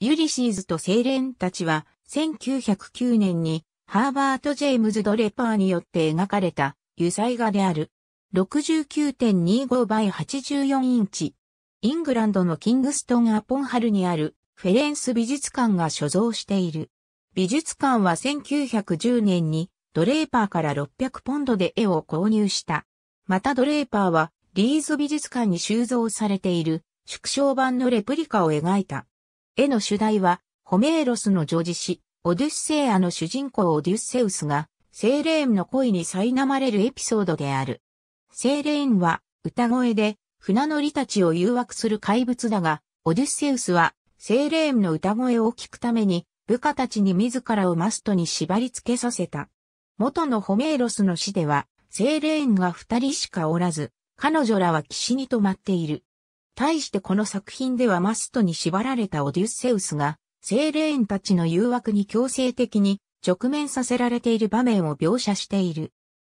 ユリシーズとセイレンたちは、1909年にハーバート・ジェームズ・ドレパーによって描かれた油彩画である。69.25倍84インチ。イングランドのキングストン・アポンハルにあるフェレンス美術館が所蔵している。美術館は1910年にドレーパーから600ポンドで絵を購入した。またドレーパーはリーズ美術館に収蔵されている縮小版のレプリカを描いた。絵の主題は、ホメーロスの女子詩、オデュッセイアの主人公オデュッセウスが、セイレーンの恋に苛まれるエピソードである。セイレーンは、歌声で、船乗りたちを誘惑する怪物だが、オデュッセウスは、セイレーンの歌声を聞くために、部下たちに自らをマストに縛り付けさせた。元のホメーロスの詩では、セイレーンが二人しかおらず、彼女らは岸に止まっている。対してこの作品ではマストに縛られたオデュッセウスが、精霊たちの誘惑に強制的に直面させられている場面を描写している。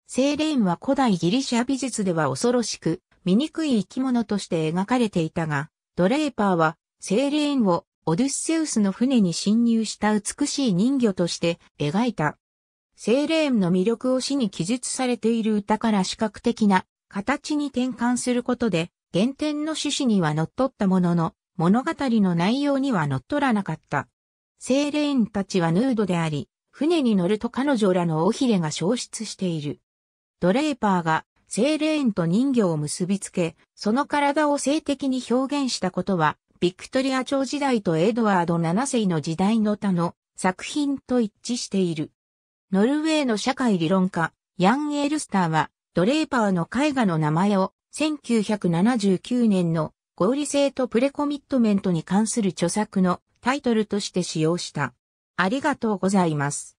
精霊は古代ギリシャ美術では恐ろしく、醜い生き物として描かれていたが、ドレーパーは、精霊をオデュッセウスの船に侵入した美しい人魚として描いた。精霊の魅力を死に記述されている歌から視覚的な形に転換することで原点の趣旨には則っったものの、物語の内容には則らなかった。セーレーンたちはヌードであり、船に乗ると彼女らの尾ひれが消失している。ドレーパーがセーレーンと人形を結びつけ、その体を性的に表現したことは、ビクトリア朝時代とエドワード7世の時代の他の作品と一致している。ノルウェーの社会理論家、ヤン・エルスターは、ドレーパーの絵画の名前を1979年の合理性とプレコミットメントに関する著作のタイトルとして使用した。ありがとうございます。